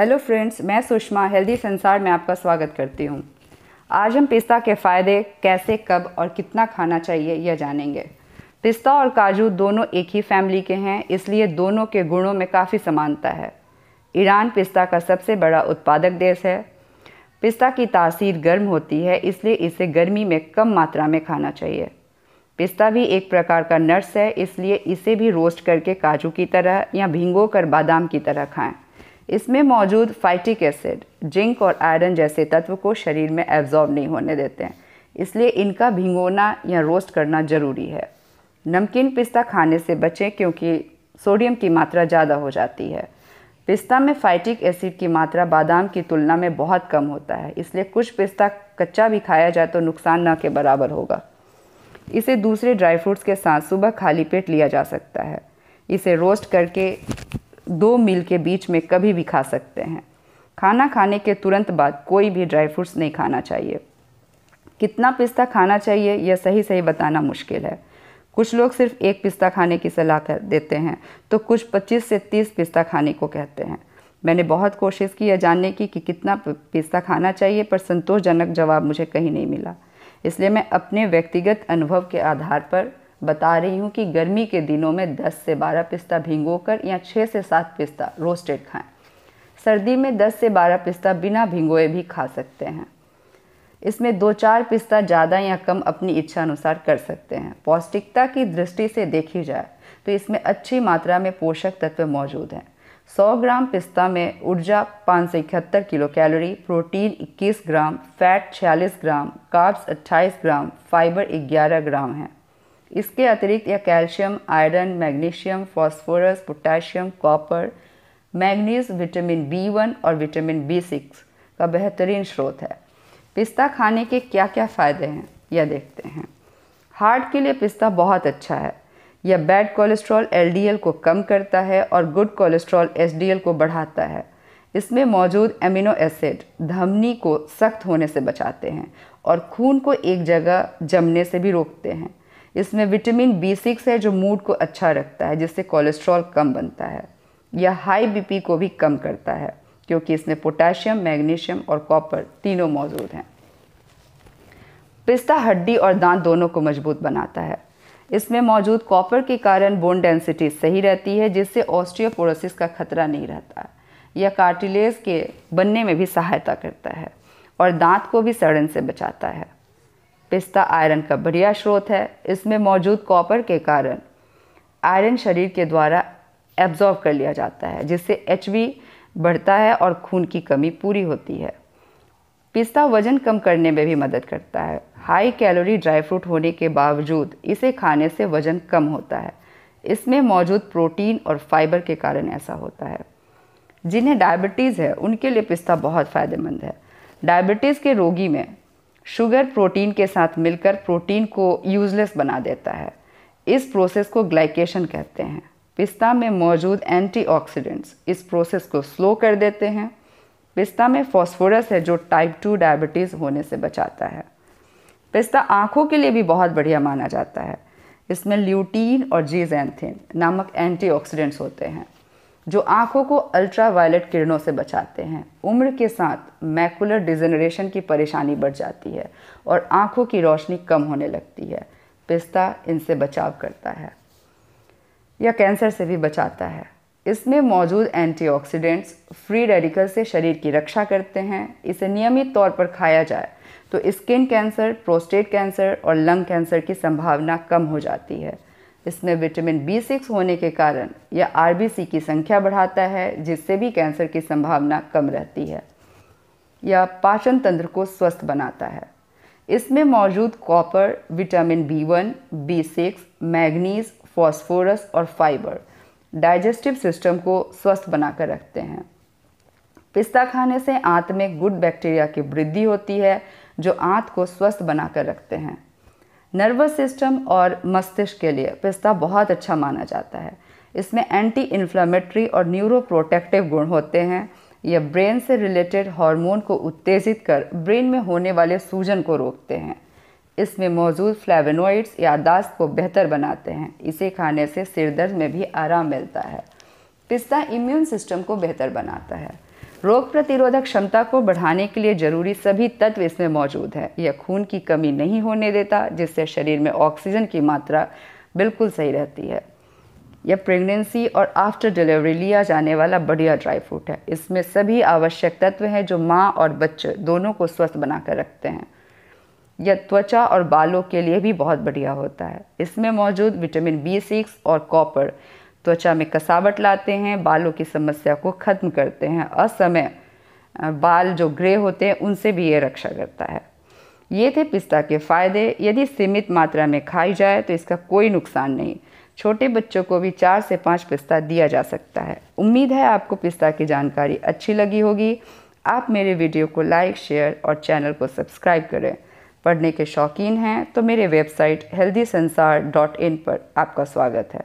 hello friends मैं Sushma healthy संसार में आपका स्वागत करती हूँ आज हम पिस्ता के फ़ायदे कैसे कब और कितना खाना चाहिए यह जानेंगे पिस्ता और काजू दोनों एक ही फैमिली के हैं इसलिए दोनों के गुणों में काफ़ी समानता है ईरान पिस्ता का सबसे बड़ा उत्पादक देश है पिस्ता की तासीर गर्म होती है इसलिए इसे गर्मी में कम मात्रा में खाना चाहिए पिस्ता भी एक प्रकार का नट्स है इसलिए इसे भी रोस्ट करके काजू की तरह या भिंगो कर बादाम की तरह खाएं इसमें मौजूद फाइटिक एसिड जिंक और आयरन जैसे तत्व को शरीर में एब्जॉर्ब नहीं होने देते हैं इसलिए इनका भिंगोना या रोस्ट करना ज़रूरी है नमकीन पिस्ता खाने से बचें क्योंकि सोडियम की मात्रा ज़्यादा हो जाती है पिस्ता में फाइटिक एसिड की मात्रा बादाम की तुलना में बहुत कम होता है इसलिए कुछ पिस्ता कच्चा भी खाया जाए तो नुकसान न के बराबर होगा इसे दूसरे ड्राई फ्रूट्स के साथ सुबह खाली पेट लिया जा सकता है इसे रोस्ट करके दो मील के बीच में कभी भी खा सकते हैं खाना खाने के तुरंत बाद कोई भी ड्राई फ्रूट्स नहीं खाना चाहिए कितना पिस्ता खाना चाहिए यह सही सही बताना मुश्किल है कुछ लोग सिर्फ एक पिस्ता खाने की सलाह देते हैं तो कुछ 25 से 30 पिस्ता खाने को कहते हैं मैंने बहुत कोशिश की यह जानने की कि कितना पिस्ता खाना चाहिए पर संतोषजनक जवाब मुझे कहीं नहीं मिला इसलिए मैं अपने व्यक्तिगत अनुभव के आधार पर बता रही हूँ कि गर्मी के दिनों में 10 से 12 पिस्ता भिंगोकर या 6 से 7 पिस्ता रोस्टेड खाएं सर्दी में 10 से 12 पिस्ता बिना भिंगोए भी खा सकते हैं इसमें दो चार पिस्ता ज़्यादा या कम अपनी इच्छा अनुसार कर सकते हैं पौष्टिकता की दृष्टि से देखी जाए तो इसमें अच्छी मात्रा में पोषक तत्व मौजूद हैं 100 ग्राम पिस्ता में ऊर्जा पाँच kilo calorie protein 21 gram fat 46 gram carbs 28 gram fibre 11 gram है इसके अतिरिक्त यह calcium iron magnesium phosphorus potassium copper manganese vitamin B one और विटामिन बी सिक्स का बेहतरीन स्रोत है पिस्ता खाने के क्या क्या फ़ायदे हैं यह देखते हैं हार्ट के लिए पिस्ता बहुत अच्छा है यह बैड कोलेस्ट्रॉल एलडीएल को कम करता है और गुड कोलेस्ट्रॉल एसडीएल को बढ़ाता है इसमें मौजूद एमिनो एसिड धमनी को सख्त होने से बचाते हैं और खून को एक जगह जमने से भी रोकते हैं इसमें विटामिन बी सिक्स है जो मूड को अच्छा रखता है जिससे कोलेस्ट्रॉल कम बनता है यह हाई बीपी को भी कम करता है क्योंकि इसमें पोटेशियम मैग्नीशियम और कॉपर तीनों मौजूद हैं पिस्ता हड्डी और दांत दोनों को मजबूत बनाता है इसमें मौजूद कॉपर के कारण बोन डेंसिटी सही रहती है जिससे ऑस्ट्रियोपोरोसिस का खतरा नहीं रहता यह कार्टिलेज के बनने में भी सहायता करता है और दांत को भी सड़न से बचाता है पिस्ता आयरन का बढ़िया स्रोत है इसमें मौजूद कॉपर के कारण आयरन शरीर के द्वारा एब्जॉर्व कर लिया जाता है जिससे एच बढ़ता है और खून की कमी पूरी होती है पिस्ता वजन कम करने में भी मदद करता है हाई कैलोरी ड्राई फ्रूट होने के बावजूद इसे खाने से वजन कम होता है इसमें मौजूद प्रोटीन और फाइबर के कारण ऐसा होता है जिन्हें डायबिटीज़ है उनके लिए पिस्ता बहुत फ़ायदेमंद है डायबिटीज़ के रोगी में शुगर प्रोटीन के साथ मिलकर प्रोटीन को यूजलेस बना देता है इस प्रोसेस को ग्लाइकेशन कहते हैं पिस्ता में मौजूद एंटीऑक्सीडेंट्स इस प्रोसेस को स्लो कर देते हैं पिस्ता में फॉस्फोरस है जो टाइप टू डायबिटीज़ होने से बचाता है पिस्ता आँखों के लिए भी बहुत बढ़िया माना जाता है इसमें ल्यूटीन और जीजेंथिन नामक एंटीऑक्सीडेंट्स होते हैं जो आंखों को अल्ट्रावायलेट किरणों से बचाते हैं उम्र के साथ मैकुलर डिजेनरेशन की परेशानी बढ़ जाती है और आंखों की रोशनी कम होने लगती है पिस्ता इनसे बचाव करता है या कैंसर से भी बचाता है इसमें मौजूद एंटीऑक्सीडेंट्स फ्री रेडिकल से शरीर की रक्षा करते हैं इसे नियमित तौर पर खाया जाए तो स्किन कैंसर प्रोस्टेट कैंसर और लंग कैंसर की संभावना कम हो जाती है इसमें विटामिन बी सिक्स होने के कारण यह आर की संख्या बढ़ाता है जिससे भी कैंसर की संभावना कम रहती है यह पाचन तंत्र को स्वस्थ बनाता है इसमें मौजूद copper vitamin B one B six manganese phosphorus और फाइबर डाइजेस्टिव सिस्टम को स्वस्थ बनाकर रखते हैं पिस्ता खाने से आंत में गुड बैक्टीरिया की वृद्धि होती है जो आंत को स्वस्थ बनाकर रखते हैं नर्वस सिस्टम और मस्तिष्क के लिए पिस्ता बहुत अच्छा माना जाता है इसमें एंटी इन्फ्लामेटरी और न्यूरो प्रोटेक्टिव गुण होते हैं यह ब्रेन से रिलेटेड हार्मोन को उत्तेजित कर ब्रेन में होने वाले सूजन को रोकते हैं इसमें मौजूद फ्लेवेनोइड्स यादाश्त को बेहतर बनाते हैं इसे खाने से सिरदर्द में भी आराम मिलता है पिस्ता इम्यून सिस्टम को बेहतर बनाता है रोग प्रतिरोधक क्षमता को बढ़ाने के लिए जरूरी सभी तत्व इसमें मौजूद है यह खून की कमी नहीं होने देता जिससे शरीर में ऑक्सीजन की मात्रा बिल्कुल सही रहती है यह प्रेगनेंसी और आफ्टर डिलीवरी लिया जाने वाला बढ़िया ड्राई फ्रूट है इसमें सभी आवश्यक तत्व हैं जो माँ और बच्चे दोनों को स्वस्थ बनाकर रखते हैं यह त्वचा और बालों के लिए भी बहुत बढ़िया होता है इसमें मौजूद विटामिन बी सिक्स और कॉपर त्वचा में कसावट लाते हैं बालों की समस्या को ख़त्म करते हैं असमय बाल जो ग्रे होते हैं उनसे भी ये रक्षा करता है ये थे पिस्ता के फ़ायदे यदि सीमित मात्रा में खाई जाए तो इसका कोई नुकसान नहीं छोटे बच्चों को भी चार से पाँच पिस्ता दिया जा सकता है उम्मीद है आपको पिस्ता की जानकारी अच्छी लगी होगी आप मेरे वीडियो को लाइक शेयर और चैनल को सब्सक्राइब करें पढ़ने के शौकीन हैं तो मेरे वेबसाइट हेल्दी संसार डॉट इन पर आपका स्वागत है